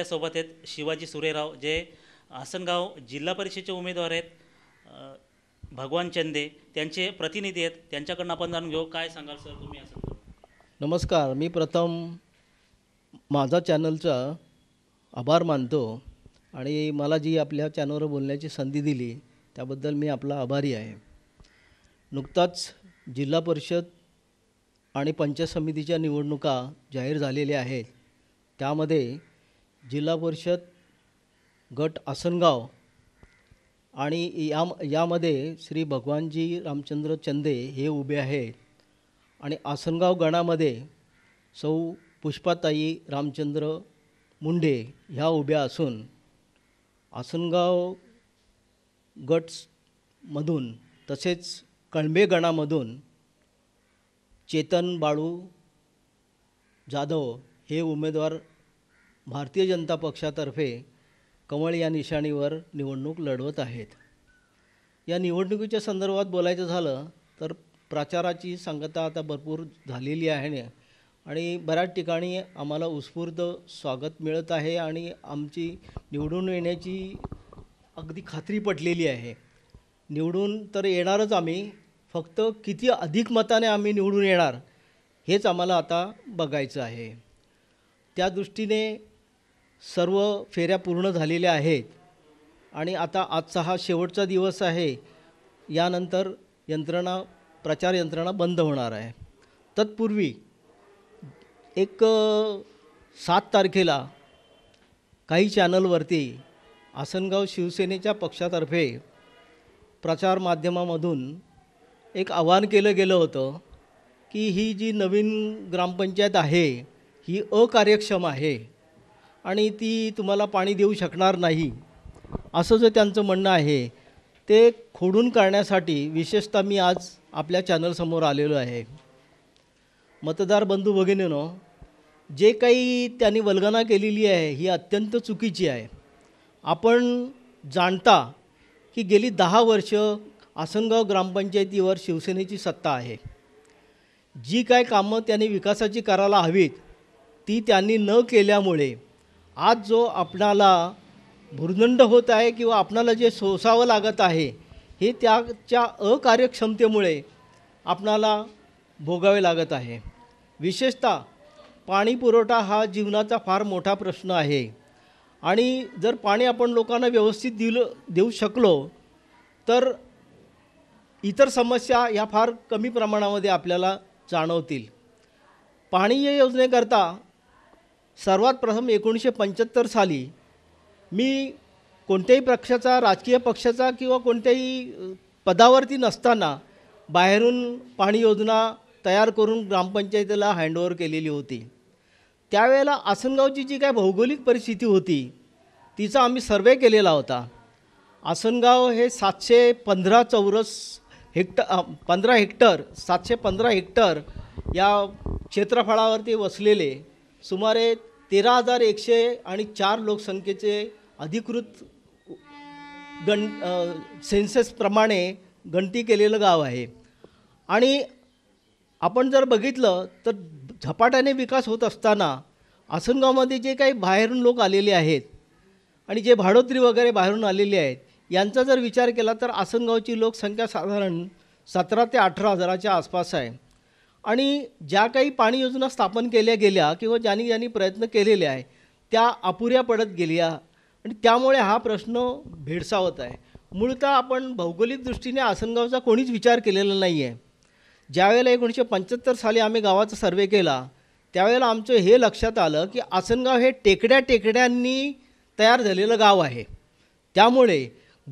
आपल्यासोबत आहेत शिवाजी सुरेराव जे आसनगाव जिल्हा परिषदेचे उमेदवार आहेत भगवान चंदे त्यांचे प्रतिनिधी आहेत त्यांच्याकडनं आपण जाणून घेऊ काय सांगाल सर तुम्ही असं नमस्कार मी प्रथम माझा चॅनलचा आभार मानतो आणि मला जी आपल्या चॅनलवर बोलण्याची संधी दिली त्याबद्दल मी आपला आभारी आहे नुकताच जिल्हा परिषद आणि पंचायत समितीच्या निवडणुका जाहीर झालेल्या आहेत त्यामध्ये जिल्हा परिषद गट आसनगाव आणि या यामध्ये श्री भगवानजी रामचंद्र चंदे हे उभे आहेत आणि आसनगाव गणामध्ये सौ पुष्पाताई रामचंद्र मुंडे ह्या उभ्या असून आसनगाव गट्समधून तसेच कळंबे गणामधून चेतन बाळू जाधव हे उमेदवार भारतीय जनता पक्षातर्फे कमळ या निशाणीवर निवडणूक लढवत आहेत या निवडणुकीच्या संदर्भात बोलायचं झालं तर प्रचाराची सांगता आता भरपूर झालेली आहे आणि बऱ्याच ठिकाणी आम्हाला उत्स्फूर्त स्वागत मिळत आहे आणि आमची निवडून येण्याची अगदी खात्री पटलेली आहे निवडून तर येणारच आम्ही फक्त किती अधिक मताने आम्ही निवडून येणार हेच आम्हाला आता बघायचं आहे त्या दृष्टीने सर्व फेऱ्या पूर्ण झालेल्या आहेत आणि आता आजचा हा शेवटचा दिवस आहे यानंतर यंत्रणा प्रचार यंत्रणा बंद होणार आहे तत्पूर्वी एक सात तारखेला काही चॅनलवरती आसनगाव शिवसेनेच्या पक्षातर्फे प्रचार माध्यमामधून एक आवाहन केलं गेलं होतं की ही जी नवीन ग्रामपंचायत आहे ही अकार्यक्षम आहे आणि ती तुम्हाला पाणी देऊ शकणार नाही असं जे त्यांचं म्हणणं आहे ते खोडून काढण्यासाठी विशेषतः मी आज आपल्या चॅनलसमोर आलेलो आहे मतदार बंधू भगिनीनो जे काही त्यांनी वल्गना केलेली आहे ही अत्यंत चुकीची आहे आपण जाणता की गेली दहा वर्ष आसनगाव ग्रामपंचायतीवर शिवसेनेची सत्ता आहे जी काय कामं त्यांनी विकासाची करायला हवीत ती त्यांनी न केल्यामुळे आज जो आपणाला भुर्दंड होत आहे किंवा आपणाला जे सोसावं लागत आहे हे त्याच्या अकार्यक्षमतेमुळे आपणाला भोगावे लागत आहे विशेषतः पाणी पुरवठा हा जीवनाचा फार मोठा प्रश्न आहे आणि जर पाणी आपण लोकांना व्यवस्थित दिलं देऊ शकलो तर इतर समस्या ह्या फार कमी प्रमाणामध्ये आपल्याला जाणवतील पाणी या योजनेकरता सर्वात प्रथम एकोणीसशे पंच्याहत्तर साली मी कोणत्याही पक्षाचा राजकीय पक्षाचा किंवा कोणत्याही पदावरती नसताना बाहेरून पाणी योजना तयार करून ग्रामपंचायतीला हँडओव्हर केलेली होती त्यावेळेला आसनगावची जी काय भौगोलिक परिस्थिती होती तिचा आम्ही सर्वे केलेला होता आसनगाव हे सातशे पंधरा चौरस हेक्ट पंधरा हेक्टर सातशे पंधरा हेक्टर या क्षेत्रफळावरती वसलेले सुमारे तेरा हजार एकशे आणि चार लोकसंख्येचे अधिकृत गण सेन्सेसप्रमाणे गणती केलेलं गाव आहे आणि आपण जर बघितलं तर झपाट्याने विकास होत असताना आसनगावमध्ये जे काही बाहेरून लोक आलेले आहेत आणि जे भाडोत्री वगैरे बाहेरून आलेले आहेत यांचा जर विचार केला तर आसनगावची लोकसंख्या साधारण सतरा ते अठरा हजाराच्या आसपास आहे आणि ज्या काही पाणी योजना स्थापन केल्या गेल्या किंवा ज्यांनी ज्यांनी प्रयत्न केलेले आहे त्या अपुऱ्या पडत गेल्या आणि त्यामुळे हा प्रश्न भेडसावत आहे मूळतः आपण भौगोलिक दृष्टीने आसनगावचा कोणीच विचार केलेला नाही आहे ज्यावेळेला एकोणीसशे पंच्याहत्तर साली आम्ही गावाचा सर्वे केला त्यावेळेला आमचं हे लक्षात आलं की आसनगाव हे टेकड्या टेकड्यांनी तयार झालेलं गाव आहे त्यामुळे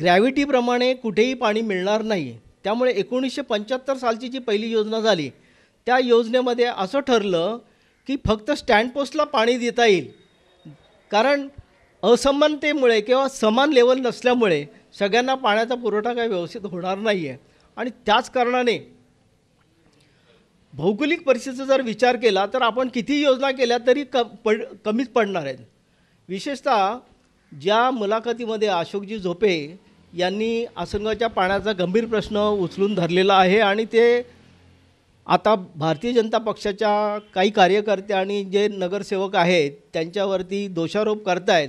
ग्रॅव्हिटीप्रमाणे कुठेही पाणी मिळणार नाही त्यामुळे एकोणीसशे पंच्याहत्तर सालची जी पहिली योजना झाली त्या योजनेमध्ये असं ठरलं की फक्त स्टँडपोस्टला पाणी देता येईल कारण असमानतेमुळे किंवा समान लेवल नसल्यामुळे सगळ्यांना पाण्याचा पुरवठा काही व्यवस्थित होणार नाही आहे आणि त्याच कारणाने भौगोलिक परिस्थितीचा जर विचार केला तर आपण किती योजना केल्या तरी क पड कमीच पडणार आहेत विशेषतः ज्या मुलाखतीमध्ये अशोकजी झोपे यांनी आसंगाच्या पाण्याचा गंभीर प्रश्न उचलून धरलेला आहे आणि ते आता भारतीय जनता पक्षाच्या काही कार्यकर्ते आणि जे नगरसेवक आहेत त्यांच्यावरती दोषारोप करतायत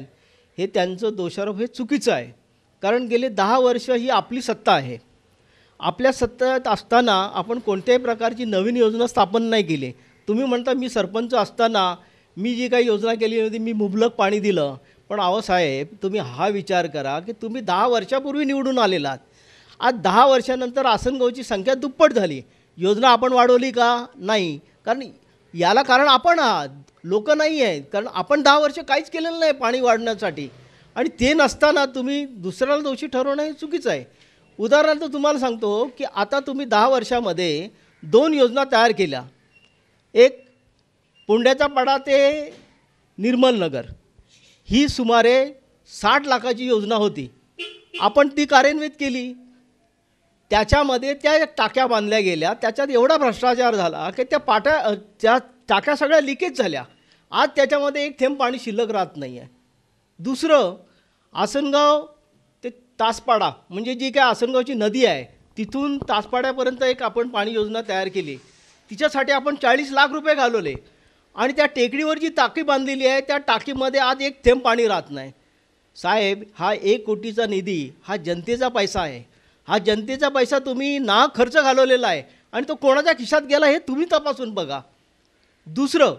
हे त्यांचं दोषारोप हे चुकीचं आहे कारण गेले दहा वर्ष ही आपली सत्ता आहे आपल्या सत्तेत असताना आपण कोणत्याही प्रकारची नवीन योजना स्थापन नाही केली तुम्ही म्हणता मी सरपंच असताना मी जी काही योजना केली होती मी मुबलक पाणी दिलं पण साहेब तुम्ही हा विचार करा की तुम्ही दहा वर्षापूर्वी निवडून आलेलात आज दहा वर्षानंतर आसनगावची संख्या दुप्पट झाली योजना आपण वाढवली का नाही कारण याला कारण आपण आहात लोक नाही आहेत कारण आपण दहा वर्ष काहीच केलेलं नाही पाणी वाढण्यासाठी आणि ते नसताना तुम्ही दुसऱ्याला दोषी ठरवणं हे चुकीचं आहे उदाहरणार्थ तुम्हाला सांगतो की आता तुम्ही दहा वर्षामध्ये दोन योजना तयार केल्या एक पुंड्याचा पाडा ते निर्मलनगर ही सुमारे साठ लाखाची योजना होती आपण ती कार्यान्वित केली त्याच्यामध्ये त्या एक टाक्या बांधल्या गेल्या त्याच्यात एवढा भ्रष्टाचार झाला की त्या पाट्या त्या टाक्या सगळ्या लिकेज झाल्या आज त्याच्यामध्ये एक थेंब पाणी शिल्लक राहत नाही आहे दुसरं आसनगाव ते तासपाडा म्हणजे जी काय आसनगावची नदी आहे तिथून तासपाड्यापर्यंत एक आपण पाणी योजना तयार केली तिच्यासाठी आपण चाळीस लाख रुपये घालवले आणि त्या टेकडीवर जी टाकी बांधलेली आहे त्या टाकीमध्ये आज एक थेंब पाणी राहत नाही साहेब हा एक कोटीचा निधी हा जनतेचा पैसा आहे हा जनतेचा पैसा तुम्ही ना खर्च घालवलेला आहे आणि तो कोणाच्या खिशात गेला हे तुम्ही तपासून बघा दुसरं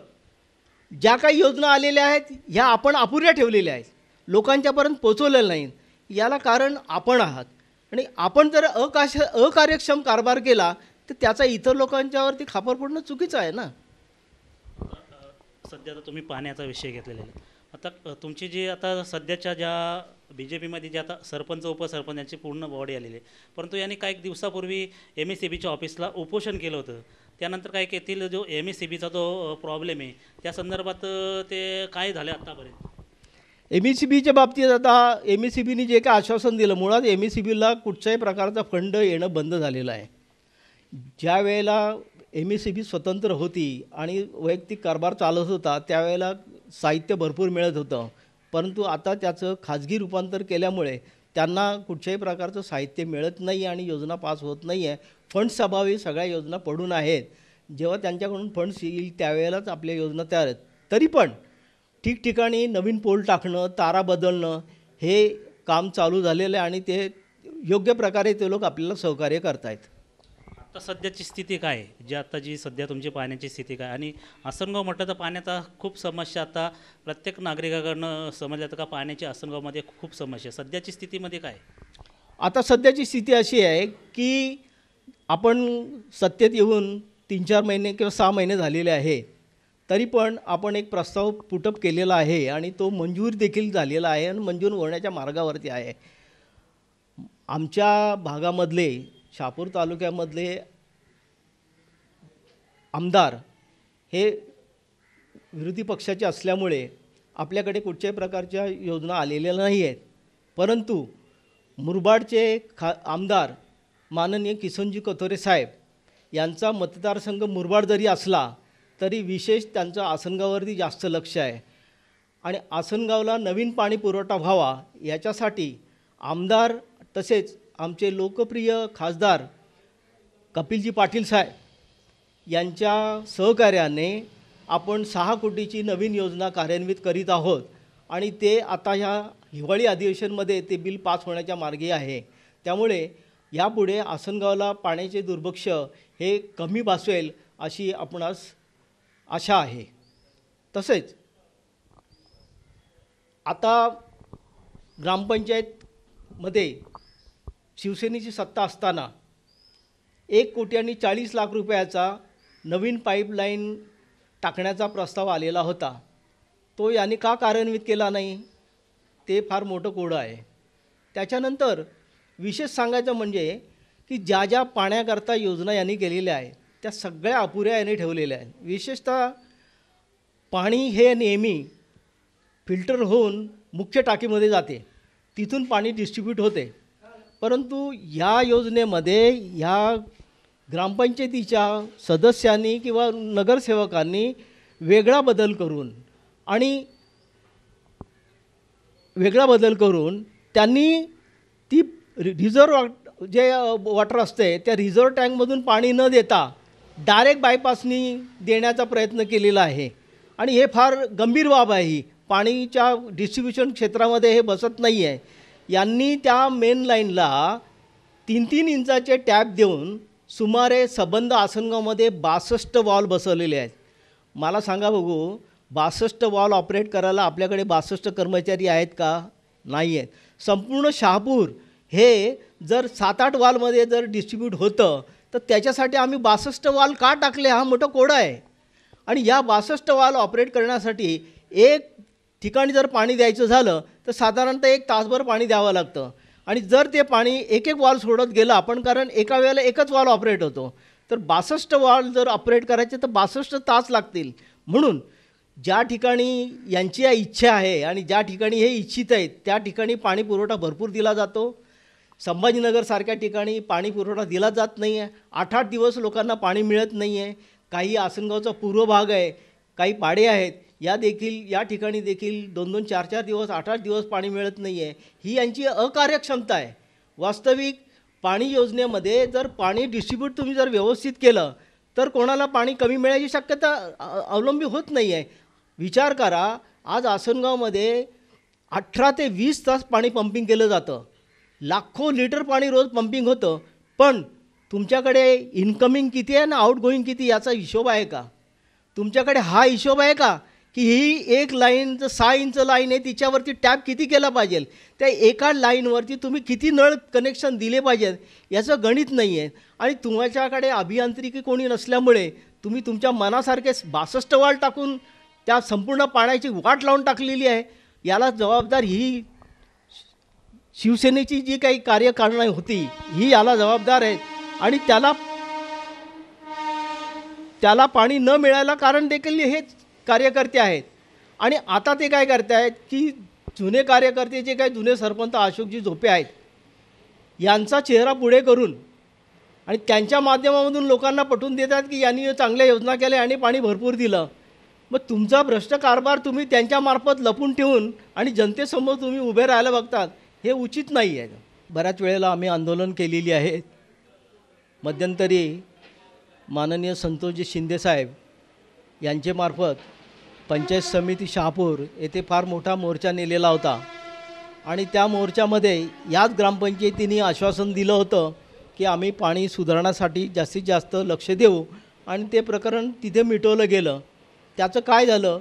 ज्या काही योजना आलेल्या आहेत ह्या आपण अपुऱ्या ठेवलेल्या आहेत लोकांच्यापर्यंत पोचवलेल्या नाहीत याला कारण आपण आहात आणि आपण जर अकाश अकार्यक्षम कारभार केला तर त्याचा इतर लोकांच्यावरती खापर पडणं चुकीचं आहे ना सध्या तर तुम्ही पाण्याचा विषय घेतलेला आहे आता तुमची जी आता सध्याच्या ज्या बी जे पीमध्ये जे आता सरपंच उपसरपंच यांची पूर्ण बॉडी आलेली आहे परंतु यांनी काही दिवसापूर्वी एम एस सी बीच्या ऑफिसला उपोषण केलं होतं त्यानंतर काय येथील जो एम एस सी बीचा जो प्रॉब्लेम आहे त्या संदर्भात ते काय झाले आत्तापर्यंत एम एस सी बीच्या बाबतीत आता एम एस सी बीने जे काही आश्वासन दिलं मुळात एम एस सी बीला कुठच्याही प्रकारचा फंड येणं बंद झालेलं आहे ज्या वेळेला एम एस सी बी स्वतंत्र होती आणि वैयक्तिक कारभार चालत होता त्यावेळेला साहित्य भरपूर मिळत होतं परंतु आता त्याचं खाजगी रूपांतर केल्यामुळे त्यांना कुठच्याही प्रकारचं साहित्य मिळत नाही आणि योजना पास होत नाही आहे फंड्स अभावी सगळ्या योजना पडून आहेत जेव्हा त्यांच्याकडून फंड्स येईल त्यावेळेलाच आपल्या योजना तयार आहेत तरी पण ठिकठिकाणी नवीन पोल टाकणं तारा बदलणं हे काम चालू झालेलं आहे आणि ते योग्य प्रकारे ते लोक आपल्याला सहकार्य करत आहेत आता सध्याची स्थिती काय जी आता जी सध्या तुमची पाण्याची स्थिती काय आणि आसनगाव म्हटलं तर पाण्याचा खूप समस्या आता प्रत्येक नागरिकाकडनं समजलं जातं का पाण्याची आसनगावमध्ये खूप समस्या सध्याची स्थितीमध्ये काय आता सध्याची स्थिती अशी आहे की आपण सत्तेत येऊन तीन चार महिने किंवा सहा महिने झालेले आहे तरी पण आपण एक प्रस्ताव पुटअप केलेला आहे आणि तो मंजूर देखील झालेला आहे आणि मंजूर होण्याच्या मार्गावरती आहे आमच्या भागामधले शहापूर तालुक्यामधले आमदार हे विरोधी पक्षाचे असल्यामुळे आपल्याकडे कुठच्याही प्रकारच्या योजना आलेल्या नाही आहेत परंतु मुरबाडचे खा आमदार माननीय किसनजी कथोरे साहेब यांचा मतदारसंघ मुरबाड जरी असला तरी विशेष त्यांचं आसनगाववरती जास्त लक्ष आहे आणि आसनगावला नवीन पाणी पुरवठा व्हावा याच्यासाठी आमदार तसेच आमचे लोकप्रिय खासदार कपिलजी पाटील साहेब यांच्या सहकार्याने आपण सहा कोटीची नवीन योजना कार्यान्वित करीत आहोत आणि ते आता ह्या हिवाळी अधिवेशनमध्ये ते बिल पास होण्याच्या मार्गे आहे त्यामुळे यापुढे आसनगावला पाण्याचे दुर्भक्ष हे कमी भासवेल अशी आपणास आशा आहे तसेच आता ग्रामपंचायतमध्ये शिवसेनेची सत्ता असताना एक कोटी आणि चाळीस लाख रुपयाचा नवीन पाईपलाईन टाकण्याचा प्रस्ताव आलेला होता तो यांनी का कार्यान्वित केला नाही ते फार मोठं कोडं आहे त्याच्यानंतर विशेष सांगायचं म्हणजे की ज्या ज्या पाण्याकरता योजना यांनी केलेल्या आहेत त्या सगळ्या अपुऱ्या यांनी ठेवलेल्या आहेत विशेषतः पाणी हे नेहमी फिल्टर होऊन मुख्य टाकीमध्ये जाते तिथून पाणी डिस्ट्रीब्यूट होते परंतु या योजनेमध्ये ह्या ग्रामपंचायतीच्या सदस्यांनी किंवा नगरसेवकांनी वेगळा बदल करून आणि वेगळा बदल करून त्यांनी ती रिझर्व जे वॉटर असते त्या रिझर्व टँकमधून पाणी न देता डायरेक्ट बायपासनी देण्याचा प्रयत्न केलेला आहे आणि हे फार गंभीर बाब आहे ही पाणीच्या डिस्ट्रीब्युशन क्षेत्रामध्ये हे बसत नाही आहे यांनी त्या मेन लाईनला तीन तीन इंचाचे टॅप देऊन सुमारे सबंध आसनगावमध्ये बासष्ट वॉल बसवलेले आहेत मला सांगा बघू बासष्ट वॉल ऑपरेट करायला आपल्याकडे बासष्ट कर्मचारी आहेत का नाही आहेत संपूर्ण शहापूर हे जर सात आठ वॉलमध्ये जर डिस्ट्रीब्यूट होतं तर त्याच्यासाठी आम्ही बासष्ट वॉल का टाकले हा मोठा कोड आहे आणि या बासष्ट वॉल ऑपरेट करण्यासाठी एक ठिकाणी जर पाणी द्यायचं झालं तर साधारणतः एक तासभर पाणी द्यावं लागतं आणि जर ते पाणी एक एक वाल सोडत गेलं आपण कारण एका वेळेला एकच वाल ऑपरेट होतो तर बासष्ट वाल जर ऑपरेट करायचे तर बासष्ट तास लागतील म्हणून ज्या ठिकाणी यांची इच्छा आहे आणि ज्या ठिकाणी हे इच्छित आहेत त्या ठिकाणी पाणी पुरवठा भरपूर दिला जातो संभाजीनगरसारख्या ठिकाणी पाणी पुरवठा दिला जात नाही आहे आठ आठ दिवस लोकांना पाणी मिळत नाही आहे काही आसनगावचा पूर्व भाग आहे काही पाडे आहेत या देखील या ठिकाणी देखील दोन दोन चार चार दिवस आठ आठ दिवस पाणी मिळत नाही आहे ही यांची अकार्यक्षमता आहे वास्तविक पाणी योजनेमध्ये जर पाणी डिस्ट्रीब्यूट तुम्ही जर व्यवस्थित केलं तर कोणाला पाणी कमी मिळायची शक्यता अवलंबी होत नाही आहे विचार करा आज आसनगावमध्ये अठरा ते वीस तास पाणी पंपिंग केलं जातं लाखो लिटर पाणी रोज पंपिंग होतं पण तुमच्याकडे इन्कमिंग किती आहे ना आउटगोईंग किती याचा हिशोब आहे का तुमच्याकडे हा हिशोब आहे का की ही एक लाईन सहा इंच लाईन आहे तिच्यावरती टॅप किती केला पाहिजे त्या एका लाईनवरती तुम्ही किती नळ कनेक्शन दिले पाहिजेत याचं गणित नाही आहे आणि तुमच्याकडे अभियांत्रिकी कोणी नसल्यामुळे तुम्ही तुमच्या मनासारखे बासष्ट वाल टाकून त्या संपूर्ण पाण्याची वाट लावून टाकलेली आहे याला जबाबदार ही शिवसेनेची जी काही कार्यकारणा होती ही याला जबाबदार आहे आणि त्याला त्याला पाणी न मिळायला कारण देखील हेच कार्यकर्ते आहेत आणि आता ते काय करत आहेत की जुने कार्यकर्ते जे काही जुने सरपंच अशोकजी झोपे आहेत यांचा चेहरा पुढे करून आणि त्यांच्या माध्यमामधून लोकांना पटवून देतात की यांनी चांगल्या योजना केल्या आणि पाणी भरपूर दिलं मग तुमचा भ्रष्ट कारभार तुम्ही त्यांच्यामार्फत लपून ठेवून आणि जनतेसमोर तुम्ही उभे राहायला बघतात हे उचित नाही आहे बऱ्याच वेळेला आम्ही आंदोलन केलेली आहेत मध्यंतरी माननीय संतोषजी शिंदेसाहेब मार्फत पंचायत समिती शहापूर येथे फार मोठा मोर्चा नेलेला होता आणि त्या मोर्चामध्ये याच ग्रामपंचायतीने आश्वासन दिलं होतं की आम्ही पाणी सुधारण्यासाठी जास्तीत जास्त लक्ष देऊ आणि ते प्रकरण तिथे मिटवलं गेलं त्याचं काय झालं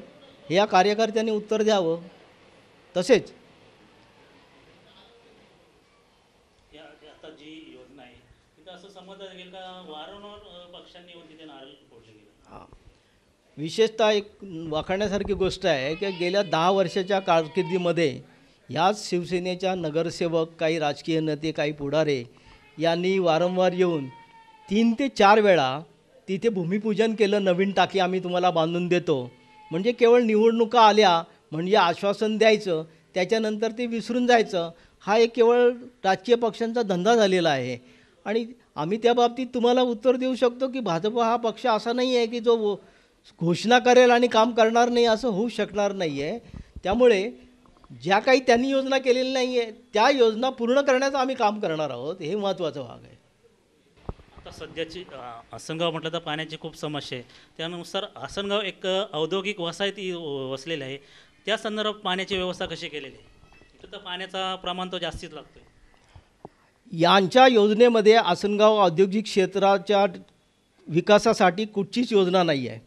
हे या कार्यकर्त्यांनी उत्तर द्यावं तसेच आता जी योजना आहे असं समजलं पक्षांनी नारळ विशेषतः एक वाखाण्यासारखी गोष्ट आहे की गेल्या दहा वर्षाच्या कारकिर्दीमध्ये ह्याच शिवसेनेच्या नगरसेवक काही राजकीय नेते काही पुढारे यांनी वारंवार येऊन तीन ते चार वेळा तिथे भूमिपूजन केलं नवीन टाकी आम्ही तुम्हाला बांधून देतो म्हणजे केवळ निवडणुका आल्या म्हणजे आश्वासन द्यायचं त्याच्यानंतर ते विसरून जायचं हा एक केवळ राजकीय पक्षांचा धंदा झालेला आहे आणि आम्ही त्या बाबतीत तुम्हाला उत्तर देऊ शकतो की भाजप हा पक्ष असा नाही आहे की जो घोषणा करेल आणि काम करणार नाही असं होऊ शकणार नाही आहे त्यामुळे ज्या काही त्यांनी योजना केलेली नाही आहे त्या योजना पूर्ण करण्याचं आम्ही काम करणार आहोत हे महत्त्वाचा भाग आहे आता सध्याची आसनगाव म्हटलं तर पाण्याची खूप समस्या आहे त्यानुसार आसनगाव एक औद्योगिक वसाहती वसलेली आहे त्या संदर्भात पाण्याची व्यवस्था कशी केलेली आहे इथं तर पाण्याचा प्रमाण तो जास्तीच लागतो यांच्या योजनेमध्ये आसनगाव औद्योगिक क्षेत्राच्या विकासासाठी कुठचीच योजना नाही आहे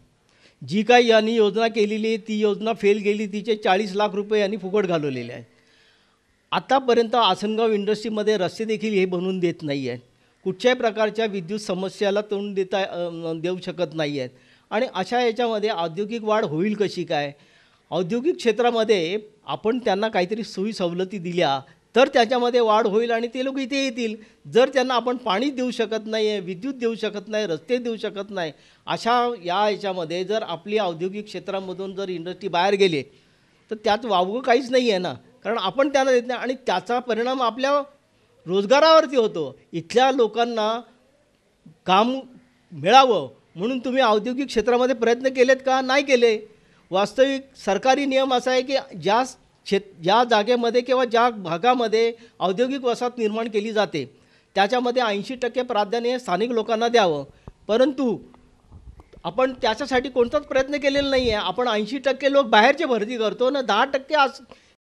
जी काही यांनी योजना केलेली आहे ती योजना फेल गेली तिचे चाळीस लाख रुपये यांनी फुकट घालवलेले आहे आतापर्यंत आसनगाव इंडस्ट्रीमध्ये रस्ते देखील हे बनवून देत नाही आहेत कुठच्याही प्रकारच्या विद्युत समस्याला तोंड देता देऊ शकत नाही आहेत आणि अशा याच्यामध्ये औद्योगिक वाढ होईल कशी काय औद्योगिक क्षेत्रामध्ये आपण त्यांना काहीतरी सोयी सवलती दिल्या तर त्याच्यामध्ये वाढ होईल आणि ते लोक इथे येतील जर त्यांना आपण पाणी देऊ शकत नाही आहे विद्युत देऊ शकत नाही रस्ते देऊ शकत नाही अशा या याच्यामध्ये जर आपली औद्योगिक क्षेत्रामधून जर इंडस्ट्री बाहेर गेली तर त्यात वावगं काहीच नाही आहे ना कारण आपण त्यांना देत नाही आणि त्याचा परिणाम आपल्या रोजगारावरती होतो इथल्या लोकांना काम मिळावं म्हणून तुम्ही औद्योगिक क्षेत्रामध्ये प्रयत्न केलेत का नाही केले वास्तविक सरकारी नियम असा आहे की ज्या शेत ज्या जागेमध्ये किंवा ज्या भागामध्ये औद्योगिक वसाहत निर्माण केली जाते त्याच्यामध्ये ऐंशी टक्के प्राधान्य स्थानिक लोकांना द्यावं परंतु आपण त्याच्यासाठी कोणताच प्रयत्न केलेला नाही आहे आपण ऐंशी टक्के लोक बाहेरचे भरती करतो ना दहा टक्के आज